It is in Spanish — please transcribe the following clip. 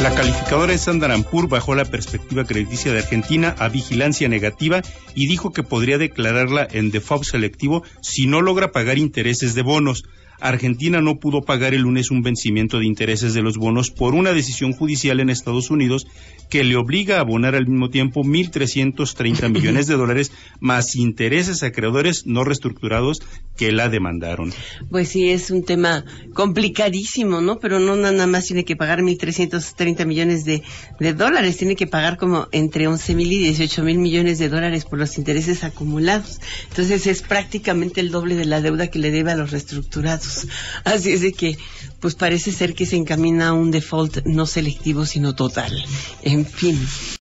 La calificadora Standard Poor's bajó la perspectiva crediticia de Argentina a vigilancia negativa y dijo que podría declararla en default selectivo si no logra pagar intereses de bonos. Argentina no pudo pagar el lunes un vencimiento de intereses de los bonos por una decisión judicial en Estados Unidos que le obliga a abonar al mismo tiempo 1.330 millones de dólares más intereses a acreedores no reestructurados que la demandaron. Pues sí, es un tema complicadísimo, ¿no? Pero no nada más tiene que pagar 1.330 millones de, dólares, tiene que pagar como entre 11.000 y 18.000 millones de dólares por los intereses acumulados. Entonces es prácticamente el doble de la deuda que le debe a los reestructurados. Así es de que, pues parece ser que se encamina a un default no selectivo, sino total. En fin.